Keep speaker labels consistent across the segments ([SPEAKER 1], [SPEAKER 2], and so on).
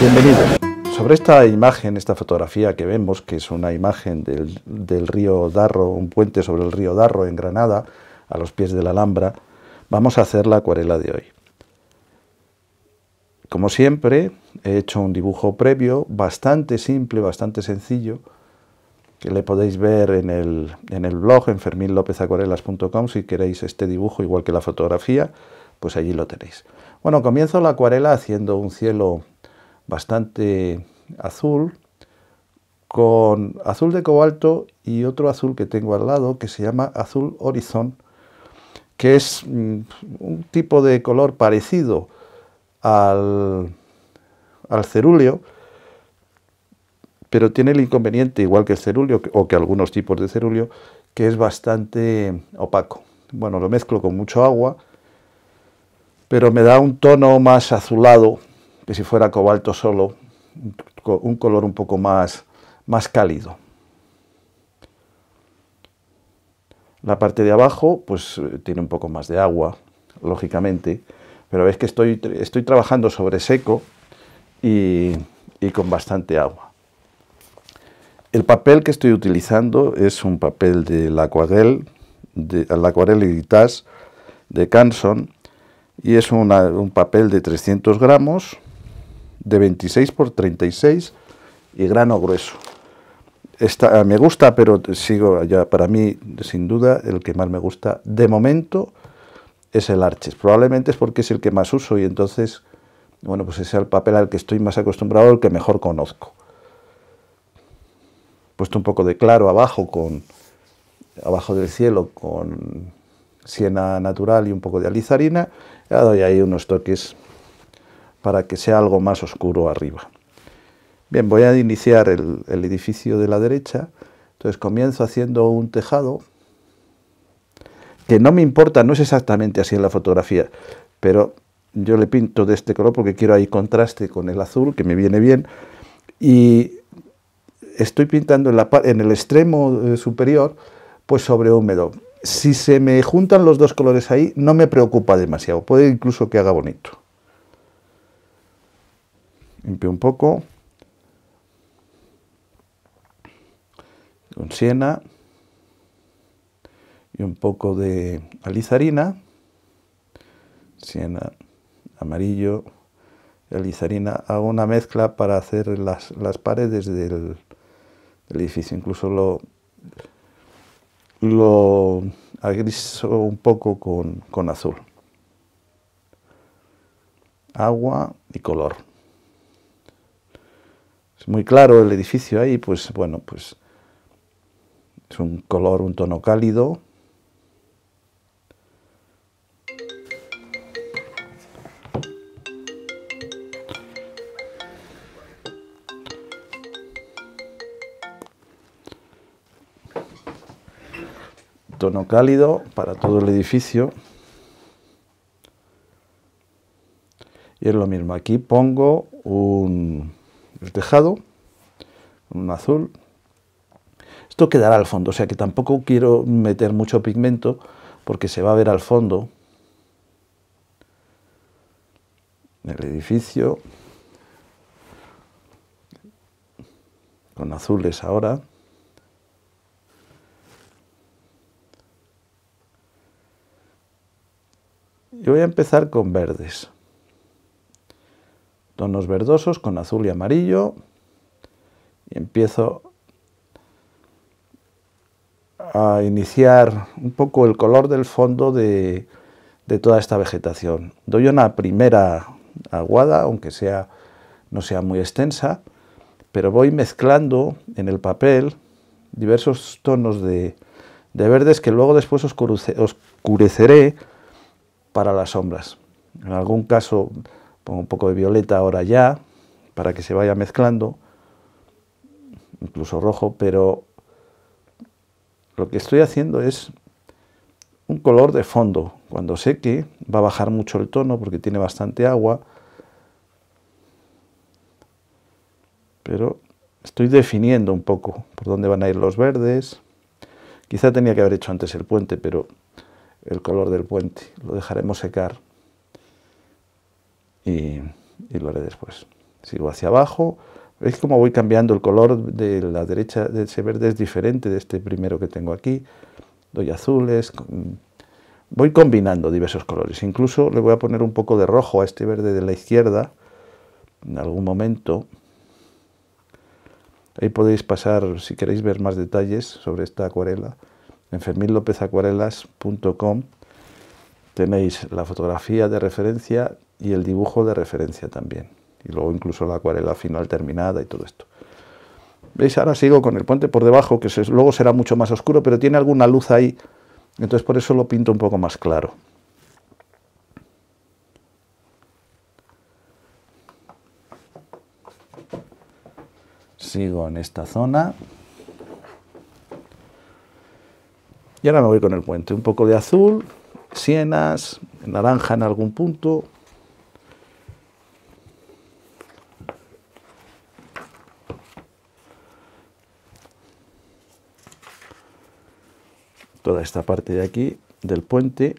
[SPEAKER 1] Bienvenidos. Sobre esta imagen, esta fotografía que vemos, que es una imagen del, del, río Darro, un puente sobre el río Darro en Granada, a los pies de la Alhambra, vamos a hacer la acuarela de hoy. Como siempre, he hecho un dibujo previo bastante simple, bastante sencillo, que le podéis ver en el, blog, en el blog si queréis este dibujo igual que la fotografía, pues allí lo tenéis. Bueno, comienzo la acuarela haciendo un cielo bastante azul, con azul de cobalto y otro azul que tengo al lado que se llama azul horizon, que es mm, un tipo de color parecido al, al cerúleo, pero tiene el inconveniente, igual que el cerúleo o que algunos tipos de cerúleo, que es bastante opaco. Bueno, lo mezclo con mucho agua, pero me da un tono más azulado que si fuera cobalto solo, un color un poco más, más cálido. La parte de abajo, pues tiene un poco más de agua, lógicamente, pero veis que estoy, estoy trabajando sobre seco y con bastante agua. El papel que estoy utilizando es un papel de la acuarel, de la y de Canson, y es un papel de 300 gramos, de 26 por 36 y grano grueso. Ah, me gusta, pero sigo para mí, sin duda, el que más me gusta de momento es el Arches. Probablemente es porque es el que más uso y entonces, bueno, pues ese es el papel al que estoy más acostumbrado, el que mejor conozco puesto un poco de claro abajo con abajo del cielo con siena natural y un poco de alizarina, y doy ahí unos toques para que sea algo más oscuro arriba. Bien, voy a iniciar el, el edificio de la derecha, entonces comienzo haciendo un tejado que no me importa, no es exactamente así en la fotografía, pero yo le pinto de este color porque quiero ahí contraste con el azul, que me viene bien, y estoy pintando en, la, en el extremo eh, superior, pues sobre húmedo. Si se me juntan los dos colores ahí, no me preocupa demasiado. Puede incluso que haga bonito. Limpio un poco. Con siena. Y un poco de alizarina. Siena, amarillo, alizarina. Hago una mezcla para hacer las, las paredes del, el edificio, incluso lo, lo un poco con, con azul. Agua y color. Es muy claro el edificio ahí, pues bueno, pues es un color, un tono cálido, tono cálido para todo el edificio. Y es lo mismo, aquí pongo un, tejado, un azul. Esto quedará al fondo, o sea que tampoco quiero meter mucho pigmento porque se va a ver al fondo el edificio con azules ahora. Yo voy a empezar con verdes. Tonos verdosos con azul y amarillo. Y empiezo a iniciar un poco el color del fondo de, toda esta vegetación. Doy una primera aguada, aunque sea, no sea muy extensa, pero voy mezclando en el papel diversos tonos de, verdes que luego después oscureceré para las sombras. En algún caso pongo un poco de violeta ahora ya, para que se vaya mezclando, incluso rojo, pero lo que estoy haciendo es un color de fondo. Cuando seque va a bajar mucho el tono porque tiene bastante agua, pero estoy definiendo un poco por dónde van a ir los verdes. Quizá tenía que haber hecho antes el puente, pero el color del puente, lo dejaremos secar y, lo haré después. Sigo hacia abajo, veis cómo voy cambiando el color de la derecha, de ese verde es diferente de este primero que tengo aquí, doy azules, voy combinando diversos colores, incluso le voy a poner un poco de rojo a este verde de la izquierda en algún momento. Ahí podéis pasar, si queréis ver más detalles sobre esta acuarela, en fermilopezacuarelas.com tenéis la fotografía de referencia y el dibujo de referencia también. Y luego incluso la acuarela final terminada y todo esto. ¿Veis? Ahora sigo con el puente por debajo, que luego será mucho más oscuro, pero tiene alguna luz ahí. Entonces por eso lo pinto un poco más claro. Sigo en esta zona. Y ahora me voy con el puente. Un poco de azul, sienas, naranja en algún punto. Toda esta parte de aquí del puente.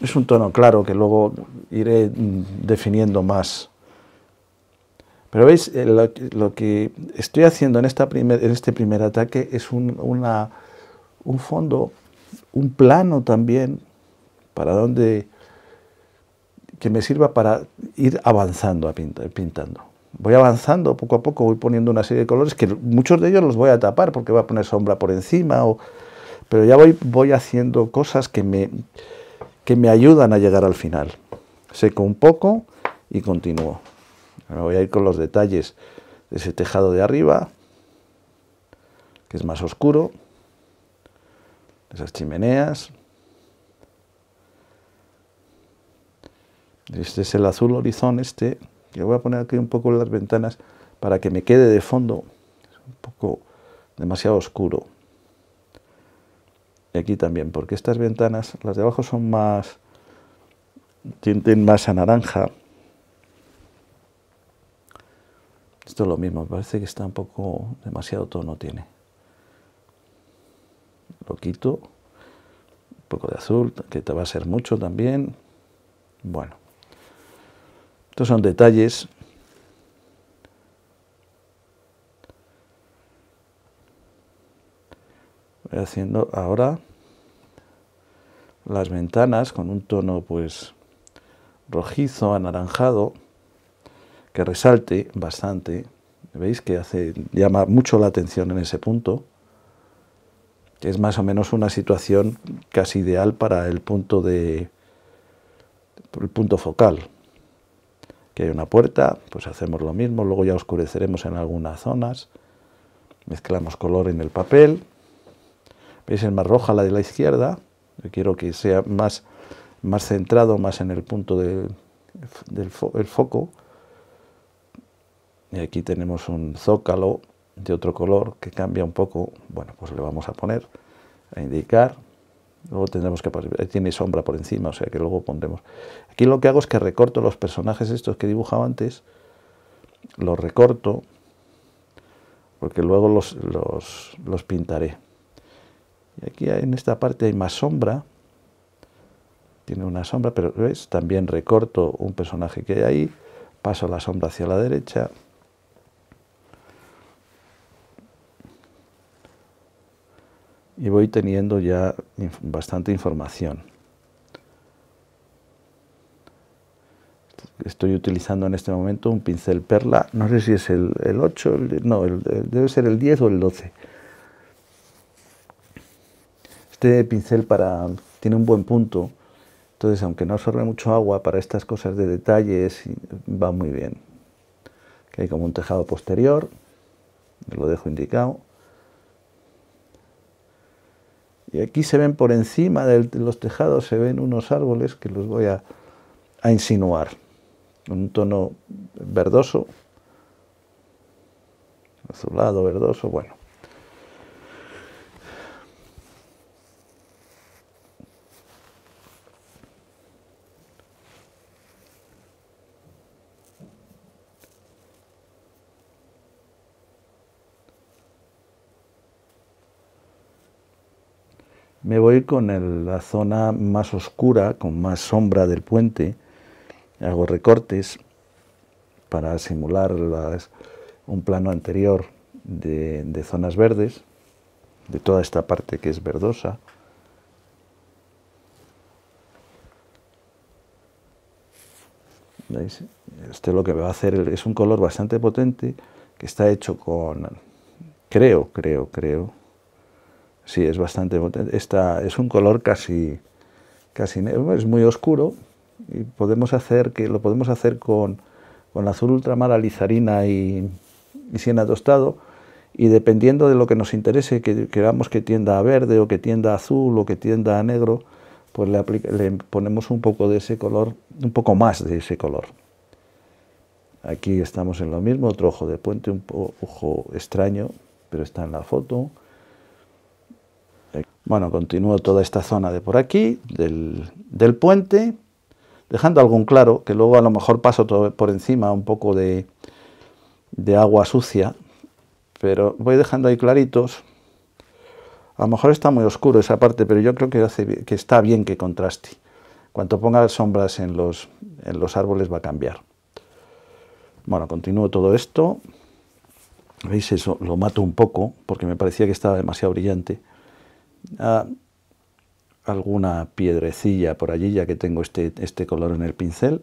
[SPEAKER 1] es un tono claro que luego iré mm, definiendo más. Pero veis, eh, lo, que estoy haciendo en, esta en este primer ataque es un, un fondo, un plano también, para donde que me sirva para ir avanzando, pintando. Voy avanzando poco a poco, voy poniendo una serie de colores que muchos de ellos los voy a tapar porque voy a poner sombra por encima, o, pero ya voy, voy haciendo cosas que me, que me ayudan a llegar al final seco un poco y continúo. Ahora voy a ir con los detalles de ese tejado de arriba, que es más oscuro, esas chimeneas. Este es el azul horizonte este, voy a poner aquí un poco las ventanas para que me quede de fondo, es un poco demasiado oscuro. Y aquí también, porque estas ventanas, las de abajo son más tienden más a naranja. Esto es lo mismo, parece que está un poco demasiado tono tiene. Lo quito, un poco de azul, que te va a ser mucho también. Bueno, estos son detalles. Voy haciendo ahora las ventanas con un tono pues rojizo, anaranjado, que resalte bastante. ¿Veis que hace, llama mucho la atención en ese punto? Que es más o menos una situación casi ideal para el punto de el punto focal. Que hay una puerta, pues hacemos lo mismo, luego ya oscureceremos en algunas zonas, mezclamos color en el papel. ¿Veis? Es más roja la de la izquierda, yo quiero que sea más más centrado, más en el punto del foco. Y aquí tenemos un zócalo de otro color que cambia un poco. Bueno, pues le vamos a poner, a indicar. Luego tendremos que... Eh, tiene sombra por encima, o sea que luego pondremos... Aquí lo que hago es que recorto los personajes estos que he dibujado antes. Los recorto. Porque luego los pintaré. Y aquí en esta parte hay más sombra tiene una sombra, pero ¿ves? también recorto un personaje que hay ahí, paso la sombra hacia la derecha. Y voy teniendo ya bastante información. Estoy utilizando en este momento un pincel perla, no sé si es el, 8, no, debe ser el 10 o el 12. Este pincel para, tiene un buen punto entonces, aunque no absorbe mucho agua, para estas cosas de detalles va muy bien. Que hay como un tejado posterior, lo dejo indicado. Y aquí se ven por encima de los tejados, se ven unos árboles que los voy a, a insinuar. un tono verdoso, azulado, verdoso, bueno. Me voy con la zona más oscura, con más sombra del puente. Hago recortes para simular un plano anterior de, zonas verdes, de toda esta parte que es verdosa. ¿Veis? Este lo que va a hacer es un color bastante potente que está hecho con, creo, creo, creo, Sí, es bastante potente. es un color casi, negro, es muy oscuro y podemos hacer que lo podemos hacer con, con azul ultramar, alizarina y, y siena tostado y dependiendo de lo que nos interese, que queramos que tienda a verde o que tienda a azul o que tienda a negro, pues le, le, ponemos un poco de ese color, un poco más de ese color. Aquí estamos en lo mismo, otro ojo de puente, un ojo extraño, pero está en la foto. Bueno, continúo toda esta zona de por aquí, del, puente, dejando algún claro, que luego a lo mejor paso por encima un poco de, agua sucia, pero voy dejando ahí claritos. A lo mejor está muy oscuro esa parte, pero yo creo que, hace, que está bien que contraste. Cuanto ponga sombras en los, en los árboles va a cambiar. Bueno, continúo todo esto. ¿Veis eso? Lo mato un poco porque me parecía que estaba demasiado brillante alguna piedrecilla por allí, ya que tengo este, este color en el pincel.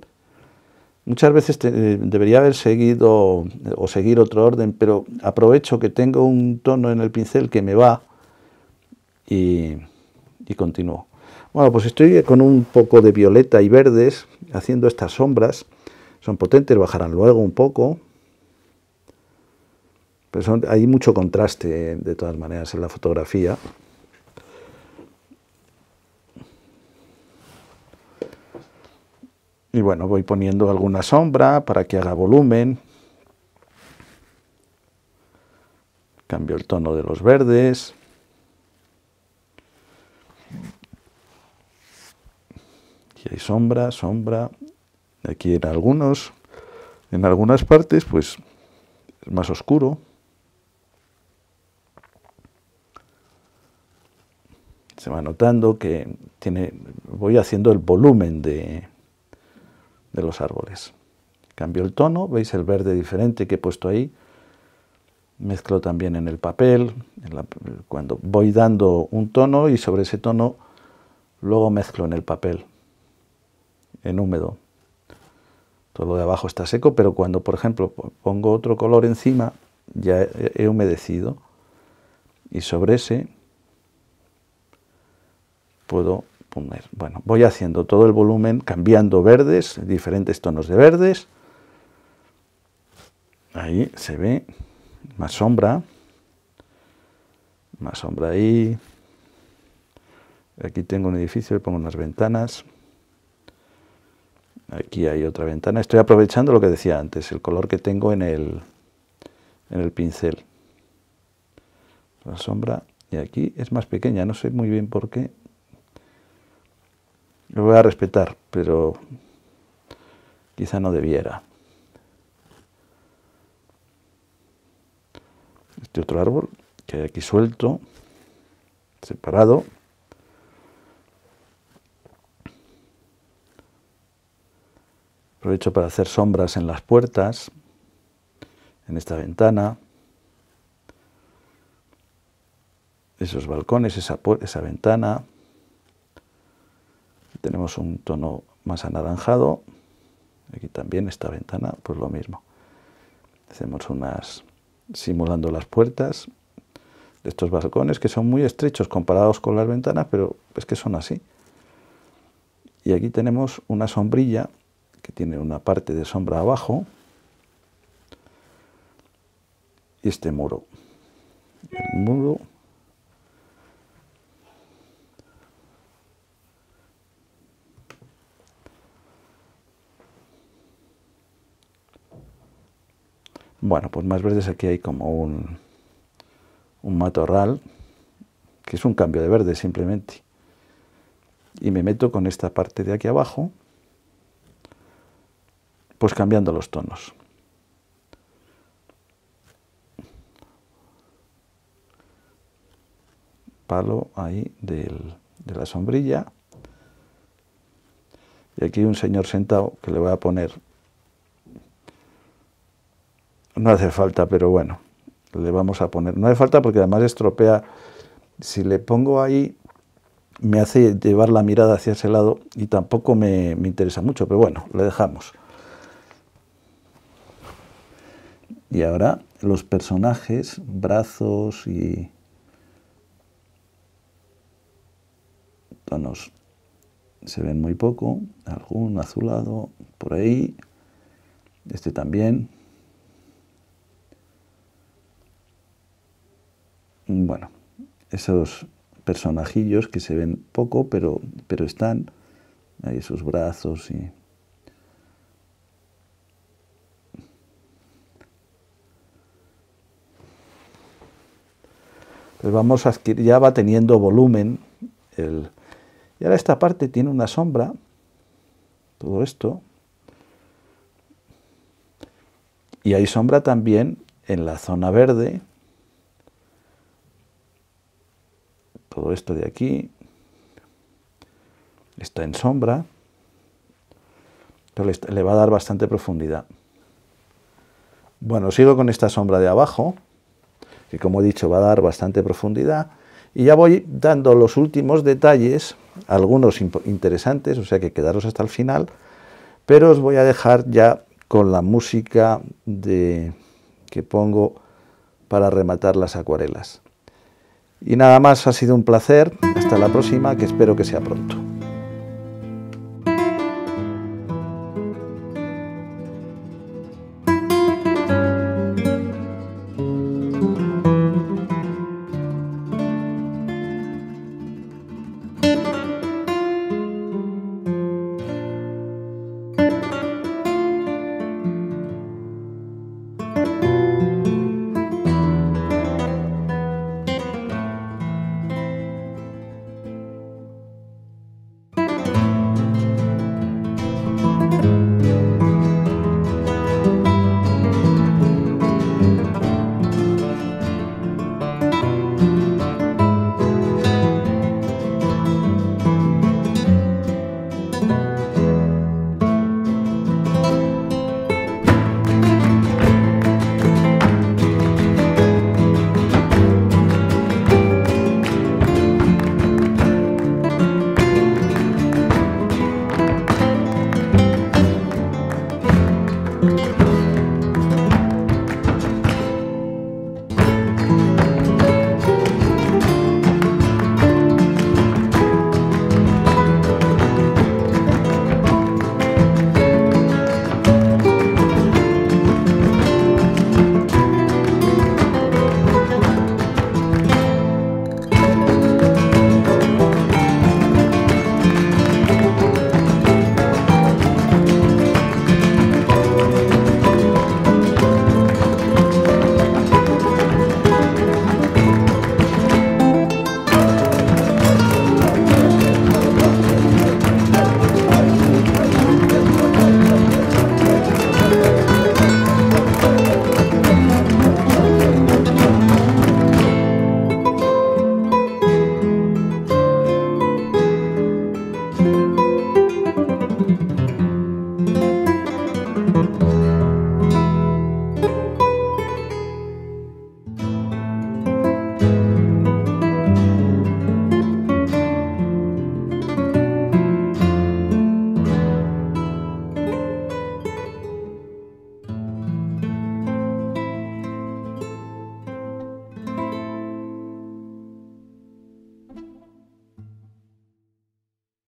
[SPEAKER 1] Muchas veces eh, debería haber seguido o seguir otro orden, pero aprovecho que tengo un tono en el pincel que me va y, y continúo. Bueno, pues estoy con un poco de violeta y verdes haciendo estas sombras. Son potentes, bajarán luego un poco. Pero hay mucho contraste eh, de todas maneras en la fotografía. Y bueno, voy poniendo alguna sombra para que haga volumen. Cambio el tono de los verdes. Aquí hay sombra, sombra. Aquí en algunos, en algunas partes, pues es más oscuro. se va notando que tiene, voy haciendo el volumen de, de los árboles. Cambio el tono, veis el verde diferente que he puesto ahí. Mezclo también en el papel, cuando voy dando un tono y sobre ese tono luego mezclo en el papel, en húmedo. Todo lo de abajo está seco, pero cuando, por ejemplo, pongo otro color encima, ya he humedecido y sobre ese puedo bueno, voy haciendo todo el volumen cambiando verdes, diferentes tonos de verdes. Ahí se ve más sombra, más sombra ahí. Aquí tengo un edificio, le pongo unas ventanas. Aquí hay otra ventana. Estoy aprovechando lo que decía antes, el color que tengo en el, en el pincel. La sombra y aquí es más pequeña, no sé muy bien por qué, lo voy a respetar, pero quizá no debiera. Este otro árbol que hay aquí suelto, separado. Aprovecho para hacer sombras en las puertas, en esta ventana, esos balcones, esa, esa ventana tenemos un tono más anaranjado, aquí también esta ventana, pues lo mismo. Hacemos unas, simulando las puertas de estos balcones, que son muy estrechos comparados con las ventanas, pero es que son así. Y aquí tenemos una sombrilla, que tiene una parte de sombra abajo, y este muro. El muro Bueno, pues más verdes aquí hay como un, un matorral, que es un cambio de verde simplemente. Y me meto con esta parte de aquí abajo, pues cambiando los tonos. Palo ahí de la sombrilla. Y aquí un señor sentado que le voy a poner no hace falta, pero bueno, le vamos a poner. No hace falta porque además estropea. Si le pongo ahí, me hace llevar la mirada hacia ese lado y tampoco me, interesa mucho, pero bueno, le dejamos. Y ahora los personajes, brazos y tonos. Se ven muy poco, algún azulado por ahí, este también. bueno, esos personajillos que se ven poco, pero, pero están, Ahí sus brazos y... Pues vamos a adquirir, ya va teniendo volumen. y ahora esta parte tiene una sombra, todo esto. Y hay sombra también en la zona verde, Todo esto de aquí está en sombra, pero le va a dar bastante profundidad. Bueno, sigo con esta sombra de abajo, que como he dicho va a dar bastante profundidad, y ya voy dando los últimos detalles, algunos interesantes, o sea que quedaros hasta el final, pero os voy a dejar ya con la música de, que pongo para rematar las acuarelas. Y nada más, ha sido un placer. Hasta la próxima, que espero que sea pronto.